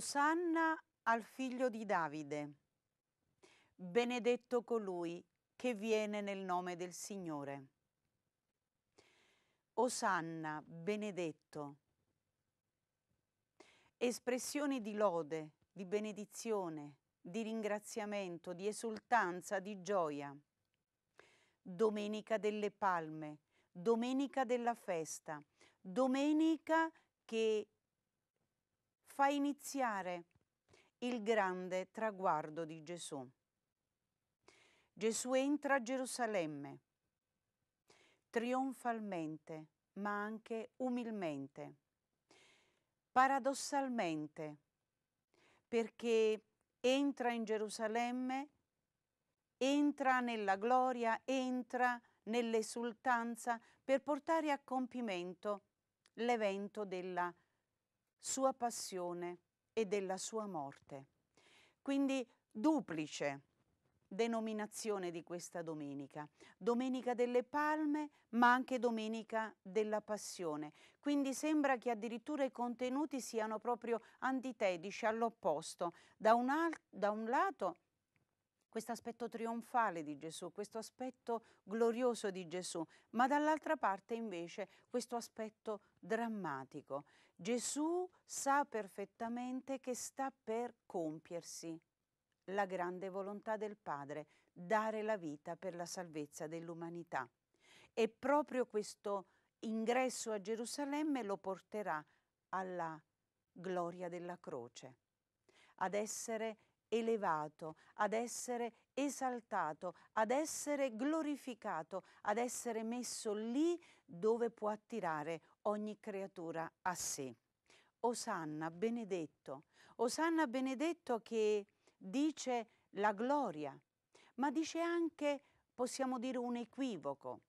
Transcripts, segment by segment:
Osanna al figlio di Davide. Benedetto colui che viene nel nome del Signore. Osanna, benedetto. Espressioni di lode, di benedizione, di ringraziamento, di esultanza, di gioia. Domenica delle palme, domenica della festa, domenica che fa iniziare il grande traguardo di Gesù. Gesù entra a Gerusalemme trionfalmente, ma anche umilmente, paradossalmente, perché entra in Gerusalemme, entra nella gloria, entra nell'esultanza per portare a compimento l'evento della sua passione e della sua morte. Quindi duplice denominazione di questa domenica, domenica delle palme ma anche domenica della passione, quindi sembra che addirittura i contenuti siano proprio antitetici, all'opposto, da, da un, lato questo aspetto trionfale di Gesù, questo aspetto glorioso di Gesù, ma dall'altra parte invece questo aspetto drammatico Gesù sa perfettamente che sta per compiersi la grande volontà del Padre, dare la vita per la salvezza dell'umanità. E proprio questo ingresso a Gerusalemme lo porterà alla gloria della croce, ad essere elevato, ad essere esaltato, ad essere glorificato, ad essere messo lì dove può attirare ogni creatura a sé. Osanna benedetto, Osanna benedetto che dice la gloria, ma dice anche, possiamo dire, un equivoco.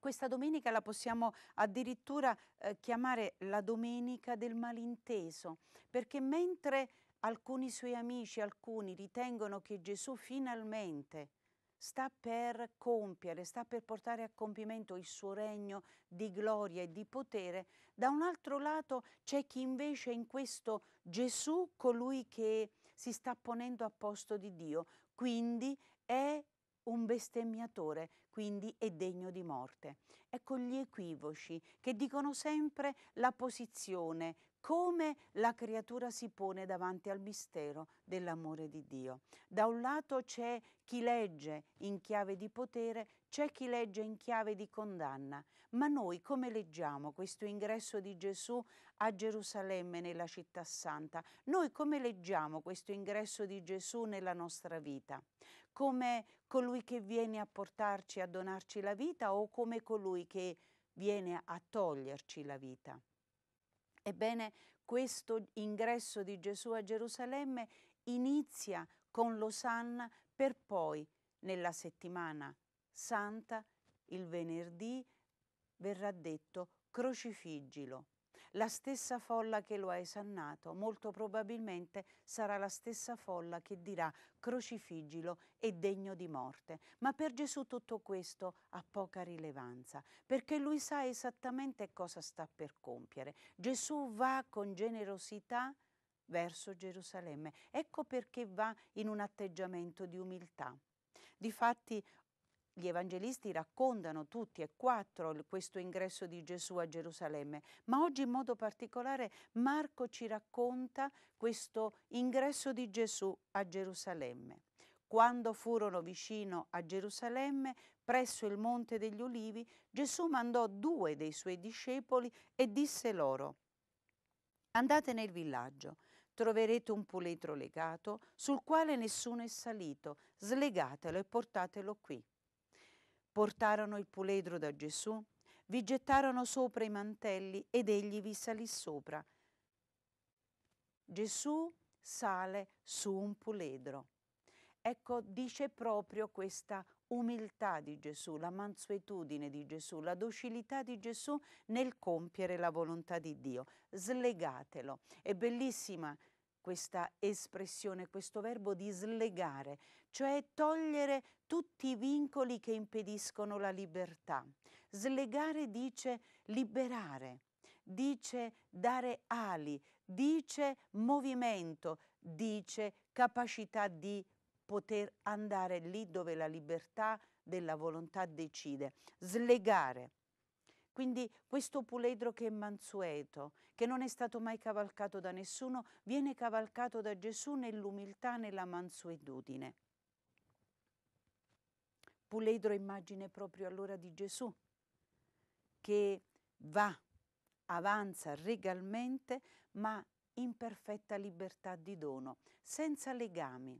Questa domenica la possiamo addirittura eh, chiamare la domenica del malinteso, perché mentre Alcuni suoi amici, alcuni ritengono che Gesù finalmente sta per compiere, sta per portare a compimento il suo regno di gloria e di potere, da un altro lato c'è chi invece in questo Gesù, colui che si sta ponendo a posto di Dio, quindi è un bestemmiatore, quindi è degno di morte. Ecco gli equivoci che dicono sempre la posizione, come la creatura si pone davanti al mistero dell'amore di Dio. Da un lato c'è chi legge in chiave di potere, c'è chi legge in chiave di condanna, ma noi come leggiamo questo ingresso di Gesù a Gerusalemme nella città santa? Noi come leggiamo questo ingresso di Gesù nella nostra vita? Come colui che viene a portarci, a donarci la vita o come colui che viene a toglierci la vita? Ebbene, questo ingresso di Gesù a Gerusalemme inizia con l'Osanna per poi, nella settimana santa, il venerdì, verrà detto crocifiggilo. La stessa folla che lo ha esannato molto probabilmente sarà la stessa folla che dirà crocifigilo e degno di morte. Ma per Gesù tutto questo ha poca rilevanza, perché lui sa esattamente cosa sta per compiere. Gesù va con generosità verso Gerusalemme. Ecco perché va in un atteggiamento di umiltà. Difatti gli evangelisti raccontano tutti e quattro questo ingresso di Gesù a Gerusalemme, ma oggi in modo particolare Marco ci racconta questo ingresso di Gesù a Gerusalemme. Quando furono vicino a Gerusalemme, presso il monte degli ulivi, Gesù mandò due dei suoi discepoli e disse loro, Andate nel villaggio, troverete un puletro legato sul quale nessuno è salito, slegatelo e portatelo qui. Portarono il puledro da Gesù, vi gettarono sopra i mantelli ed egli vi salì sopra. Gesù sale su un puledro. Ecco, dice proprio questa umiltà di Gesù, la mansuetudine di Gesù, la docilità di Gesù nel compiere la volontà di Dio. Slegatelo. È bellissima questa espressione, questo verbo di slegare, cioè togliere tutti i vincoli che impediscono la libertà. Slegare dice liberare, dice dare ali, dice movimento, dice capacità di poter andare lì dove la libertà della volontà decide. Slegare quindi questo puledro che è mansueto, che non è stato mai cavalcato da nessuno, viene cavalcato da Gesù nell'umiltà, nella mansuetudine. Puledro immagine proprio allora di Gesù, che va, avanza regalmente, ma in perfetta libertà di dono, senza legami,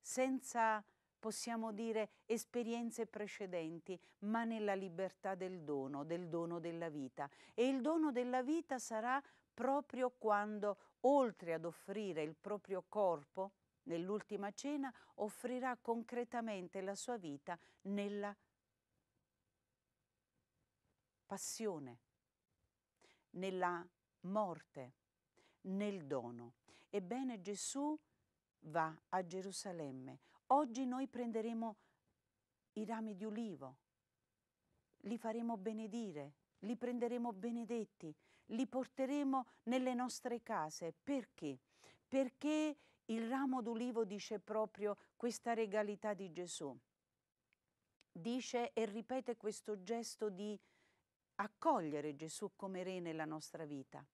senza possiamo dire esperienze precedenti, ma nella libertà del dono, del dono della vita. E il dono della vita sarà proprio quando, oltre ad offrire il proprio corpo, nell'ultima cena, offrirà concretamente la sua vita nella passione, nella morte, nel dono. Ebbene Gesù va a Gerusalemme Oggi noi prenderemo i rami di ulivo, li faremo benedire, li prenderemo benedetti, li porteremo nelle nostre case. Perché? Perché il ramo d'ulivo dice proprio questa regalità di Gesù. Dice e ripete questo gesto di accogliere Gesù come Re nella nostra vita,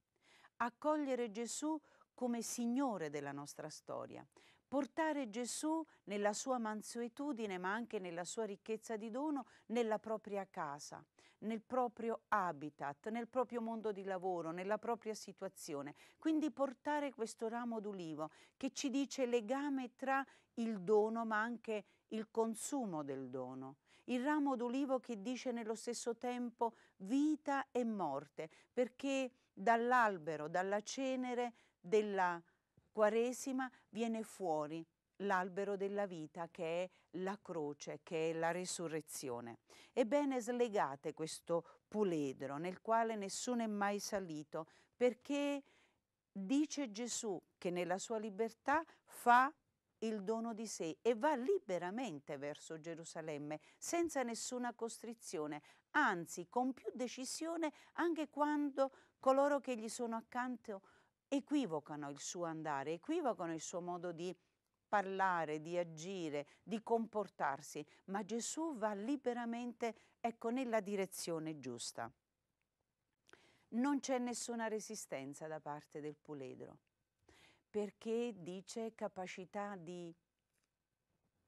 accogliere Gesù come Signore della nostra storia portare Gesù nella sua mansuetudine, ma anche nella sua ricchezza di dono, nella propria casa, nel proprio habitat, nel proprio mondo di lavoro, nella propria situazione. Quindi portare questo ramo d'ulivo che ci dice legame tra il dono, ma anche il consumo del dono. Il ramo d'ulivo che dice nello stesso tempo vita e morte, perché dall'albero, dalla cenere della Quaresima viene fuori l'albero della vita che è la croce, che è la resurrezione. Ebbene, slegate questo puledro nel quale nessuno è mai salito, perché dice Gesù che nella sua libertà fa il dono di sé e va liberamente verso Gerusalemme senza nessuna costrizione, anzi con più decisione anche quando coloro che gli sono accanto equivocano il suo andare, equivocano il suo modo di parlare, di agire, di comportarsi, ma Gesù va liberamente, ecco, nella direzione giusta. Non c'è nessuna resistenza da parte del puledro, perché dice capacità di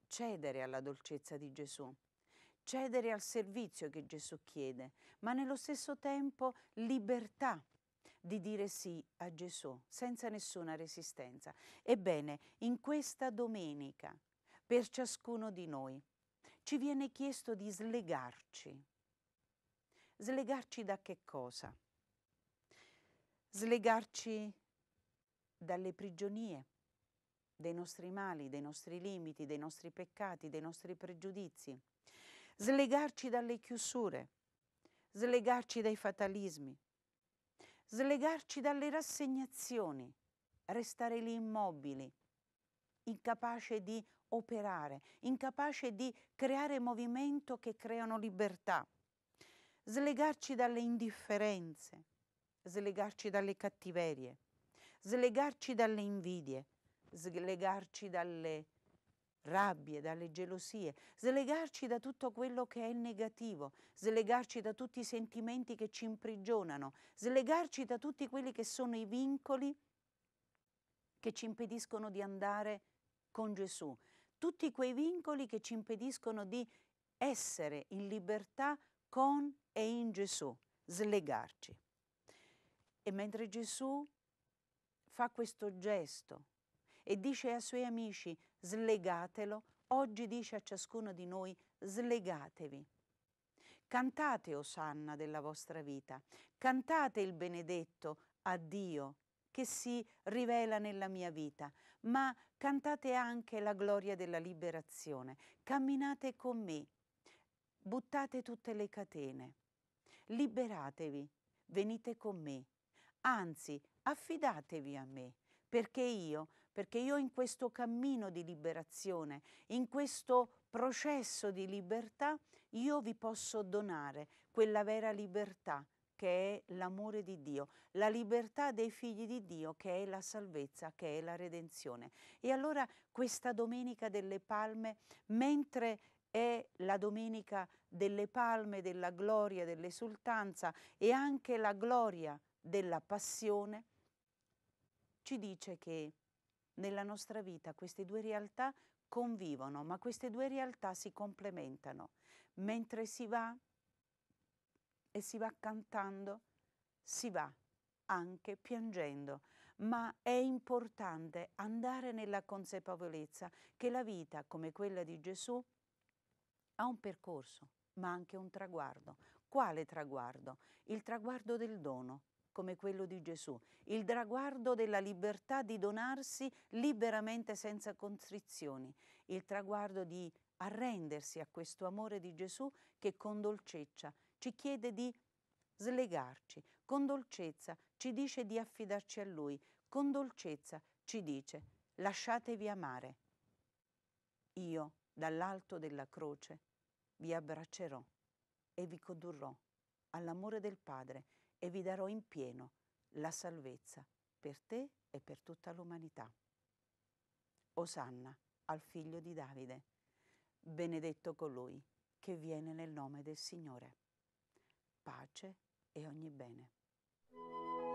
cedere alla dolcezza di Gesù, cedere al servizio che Gesù chiede, ma nello stesso tempo libertà di dire sì a Gesù senza nessuna resistenza. Ebbene, in questa domenica, per ciascuno di noi, ci viene chiesto di slegarci. Slegarci da che cosa? Slegarci dalle prigionie, dei nostri mali, dei nostri limiti, dei nostri peccati, dei nostri pregiudizi, slegarci dalle chiusure, slegarci dai fatalismi, slegarci dalle rassegnazioni, restare lì immobili, incapace di operare, incapace di creare movimento che creano libertà, slegarci dalle indifferenze, slegarci dalle cattiverie, slegarci dalle invidie, slegarci dalle rabbie, dalle gelosie, slegarci da tutto quello che è negativo, slegarci da tutti i sentimenti che ci imprigionano, slegarci da tutti quelli che sono i vincoli che ci impediscono di andare con Gesù, tutti quei vincoli che ci impediscono di essere in libertà con e in Gesù, slegarci. E mentre Gesù fa questo gesto e dice ai suoi amici slegatelo, oggi dice a ciascuno di noi slegatevi. Cantate Osanna della vostra vita, cantate il benedetto a Dio che si rivela nella mia vita, ma cantate anche la gloria della liberazione, camminate con me, buttate tutte le catene, liberatevi, venite con me, anzi affidatevi a me, perché io perché io in questo cammino di liberazione, in questo processo di libertà, io vi posso donare quella vera libertà che è l'amore di Dio, la libertà dei figli di Dio che è la salvezza, che è la redenzione. E allora questa domenica delle palme, mentre è la domenica delle palme, della gloria, dell'esultanza e anche la gloria della passione, ci dice che nella nostra vita queste due realtà convivono, ma queste due realtà si complementano. Mentre si va e si va cantando, si va anche piangendo, ma è importante andare nella consapevolezza che la vita, come quella di Gesù, ha un percorso, ma anche un traguardo. Quale traguardo? Il traguardo del dono, come quello di Gesù, il traguardo della libertà di donarsi liberamente senza costrizioni, il traguardo di arrendersi a questo amore di Gesù che con dolcezza ci chiede di slegarci, con dolcezza ci dice di affidarci a Lui, con dolcezza ci dice lasciatevi amare. Io dall'alto della croce vi abbraccerò e vi condurrò all'amore del Padre e vi darò in pieno la salvezza per te e per tutta l'umanità. Osanna al figlio di Davide, benedetto colui che viene nel nome del Signore. Pace e ogni bene.